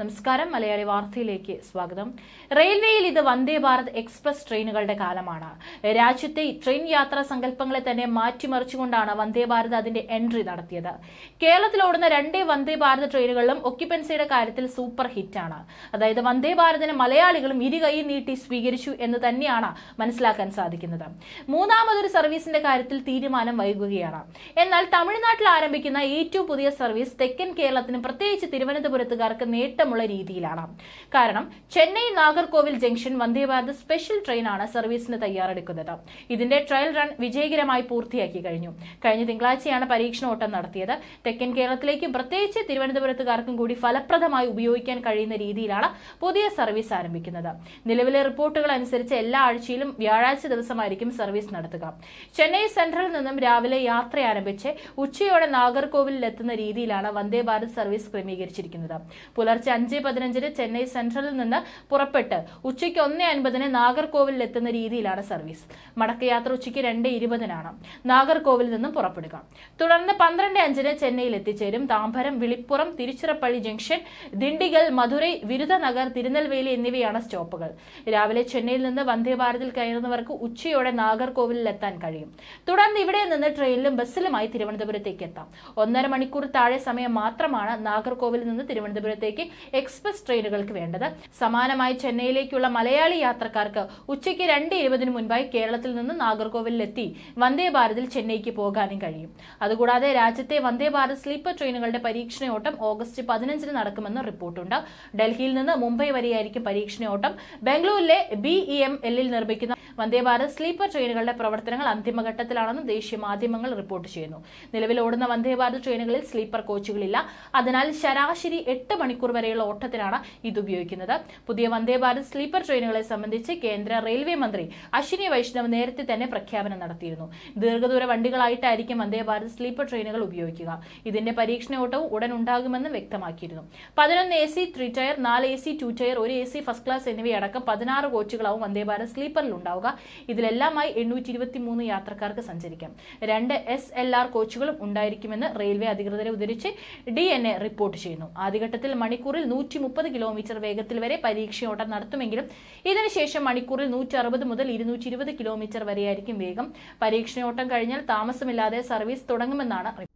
നമസ്കാരം മലയാളി വാർത്തയിലേക്ക് സ്വാഗതം റെയിൽവേയിൽ ഇത് വന്ദേ ഭാരത് എക്സ്പ്രസ് ട്രെയിനുകളുടെ കാലമാണ് രാജ്യത്തെ ട്രെയിൻ യാത്രാ സങ്കല്പങ്ങളെ തന്നെ മാറ്റിമറിച്ചുകൊണ്ടാണ് വന്ദേ ഭാരത് അതിന്റെ എൻട്രി നടത്തിയത് കേരളത്തിൽ ഓടുന്ന രണ്ടേ വന്ദേ ഭാരത് ട്രെയിനുകളിലും ഒക്യുപ്പൻസിയുടെ കാര്യത്തിൽ സൂപ്പർ ഹിറ്റാണ് അതായത് വന്ദേ ഭാരതിനെ മലയാളികളും ഇരുകൈ നീട്ടി സ്വീകരിച്ചു എന്ന് തന്നെയാണ് മനസ്സിലാക്കാൻ സാധിക്കുന്നത് മൂന്നാമതൊരു സർവീസിന്റെ കാര്യത്തിൽ തീരുമാനം വൈകുകയാണ് എന്നാൽ തമിഴ്നാട്ടിൽ ആരംഭിക്കുന്ന ഏറ്റവും പുതിയ സർവീസ് തെക്കൻ കേരളത്തിനും പ്രത്യേകിച്ച് തിരുവനന്തപുരത്തുകാർക്ക് നേട്ടം നേട്ടമുള്ള രീതിയിലാണ് കാരണം ചെന്നൈ നാഗർകോവിൽ ജംഗ്ഷൻ വന്ദേഭാരത് സ്പെഷ്യൽ ട്രെയിനാണ് സർവീസിന് തയ്യാറെടുക്കുന്നത് ഇതിന്റെ ട്രയൽ റൺ വിജയകരമായി പൂർത്തിയാക്കി കഴിഞ്ഞു കഴിഞ്ഞ തിങ്കളാഴ്ചയാണ് പരീക്ഷണ ഓട്ടം നടത്തിയത് തെക്കൻ കേരളത്തിലേക്കും പ്രത്യേകിച്ച് തിരുവനന്തപുരത്തുകാർക്കും കൂടി ഫലപ്രദമായി ഉപയോഗിക്കാൻ കഴിയുന്ന രീതിയിലാണ് പുതിയ സർവീസ് ആരംഭിക്കുന്നത് നിലവിലെ റിപ്പോർട്ടുകൾ അനുസരിച്ച് എല്ലാ ആഴ്ചയിലും വ്യാഴാഴ്ച ദിവസമായിരിക്കും സർവീസ് നടത്തുക ചെന്നൈ സെൻട്രലിൽ നിന്നും രാവിലെ യാത്ര ആരംഭിച്ച് ഉച്ചയോടെ നാഗർകോവിലിൽ എത്തുന്ന രീതിയിലാണ് വന്ദേ ഭാരത് സർവീസ് ക്രമീകരിച്ചിരിക്കുന്നത് പുലർച്ചെ അഞ്ച് പതിനഞ്ചിന് ചെന്നൈ സെൻട്രലിൽ നിന്ന് പുറപ്പെട്ട് ഉച്ചയ്ക്ക് ഒന്ന് അൻപതിന് നാഗർകോവിലിൽ എത്തുന്ന രീതിയിലാണ് സർവീസ് മടക്കയാത്ര ഉച്ചയ്ക്ക് രണ്ട് ഇരുപതിനാണ് നാഗർകോവിലിൽ നിന്നും പുറപ്പെടുക തുടർന്ന് പന്ത്രണ്ട് അഞ്ചിന് ചെന്നൈയിൽ എത്തിച്ചേരും താമ്പരം വിളിപ്പുറം തിരുച്ചിറപ്പള്ളി ജംഗ്ഷൻ ദിണ്ടിഗൽ മധുരൈ വിരുദ്ധനഗർ തിരുനെൽവേലി എന്നിവയാണ് സ്റ്റോപ്പുകൾ രാവിലെ ചെന്നൈയിൽ നിന്ന് വന്ദേഭാരതിൽ കയറുന്നവർക്ക് ഉച്ചയോടെ നാഗർകോവിലിൽ എത്താൻ കഴിയും തുടർന്ന് ഇവിടെ നിന്ന് ട്രെയിനിലും ബസ്സിലുമായി തിരുവനന്തപുരത്തേക്ക് എത്താം ഒന്നര മണിക്കൂർ താഴെ സമയം മാത്രമാണ് നാഗർകോവിലിൽ നിന്ന് തിരുവനന്തപുരത്തേക്ക് എക്സ്പ്രസ് ട്രെയിനുകൾക്ക് വേണ്ടത് സമാനമായി ചെന്നൈയിലേക്കുള്ള മലയാളി യാത്രക്കാർക്ക് ഉച്ചയ്ക്ക് രണ്ട് ഇരുപതിന് മുൻപായി കേരളത്തിൽ നിന്ന് നാഗർകോവിലെത്തി വന്ദേ ഭാരതിൽ ചെന്നൈക്ക് പോകാനും കഴിയും അതുകൂടാതെ രാജ്യത്തെ വന്ദേ ഭാരത് സ്ലീപ്പർ ട്രെയിനുകളുടെ പരീക്ഷണയോട്ടം ഓഗസ്റ്റ് പതിനഞ്ചിന് നടക്കുമെന്ന് റിപ്പോർട്ടുണ്ട് ഡൽഹിയിൽ നിന്ന് മുംബൈ വരെയായിരിക്കും പരീക്ഷണയോട്ടം ബംഗളൂരിലെ ബിഇ എം എല്ലിൽ നിർമ്മിക്കുന്ന വന്ദേ ഭാരത് സ്ലീപ്പർ ട്രെയിനുകളുടെ പ്രവർത്തനങ്ങൾ അന്തിമഘട്ടത്തിലാണെന്ന് ദേശീയ മാധ്യമങ്ങൾ റിപ്പോർട്ട് ചെയ്യുന്നു നിലവിൽ ഓടുന്ന വന്ദേ ഭാരത് ട്രെയിനുകളിൽ സ്ലീപ്പർ കോച്ചുകളില്ല അതിനാൽ ശരാശരി എട്ട് മണിക്കൂർ വരെ വരെയുള്ള ഓട്ടത്തിനാണ് ഇത് ഉപയോഗിക്കുന്നത് പുതിയ വന്ദേ ഭാരത് സ്ലീപ്പർ ട്രെയിനുകളെ സംബന്ധിച്ച് കേന്ദ്ര റെയിൽവേ മന്ത്രി അശ്വിനി വൈഷ്ണവ് നേരത്തെ തന്നെ പ്രഖ്യാപനം നടത്തിയിരുന്നു ദീർഘദൂര വണ്ടികളായിട്ടായിരിക്കും വന്ദേ ഭാരത് സ്ലീപ്പർ ട്രെയിനുകൾ ഉപയോഗിക്കുക ഇതിന്റെ പരീക്ഷണ ഓട്ടവും ഉടൻ ഉണ്ടാകുമെന്ന് വ്യക്തമാക്കിയിരുന്നു പതിനൊന്ന് എ സി ത്രീ ടയർ നാല് എ സി ടു ടയർ ഒരു എ സി ഫസ്റ്റ് ക്ലാസ് എന്നിവയടക്കം പതിനാറ് കോച്ചുകളാവും വന്ദേ ഭാരത് സ്ലീപ്പറിൽ ഉണ്ടാവുക ഇതിലെല്ലാമായി എണ്ണൂറ്റി ഇരുപത്തി മൂന്ന് യാത്രക്കാർക്ക് സഞ്ചരിക്കാം രണ്ട് എസ് എൽ ആർ കോച്ചുകളും ഉണ്ടായിരിക്കുമെന്ന് റെയിൽവേ അധികൃതരെ ഉദ്ധരിച്ച് ഡി എൻ എ റിപ്പോർട്ട് ചെയ്യുന്നു ആദ്യഘട്ടത്തിൽ മണിക്കൂറിൽ നൂറ്റി മുപ്പത് കിലോമീറ്റർ വേഗത്തിൽ വരെ പരീക്ഷയോട്ടം നടത്തുമെങ്കിലും ഇതിനുശേഷം മണിക്കൂറിൽ നൂറ്റി അറുപത് മുതൽ ഇരുന്നൂറ്റി ഇരുപത് കിലോമീറ്റർ വരെയായിരിക്കും വേഗം പരീക്ഷയോട്ടം കഴിഞ്ഞാൽ താമസമില്ലാതെ സർവീസ് തുടങ്ങുമെന്നാണ്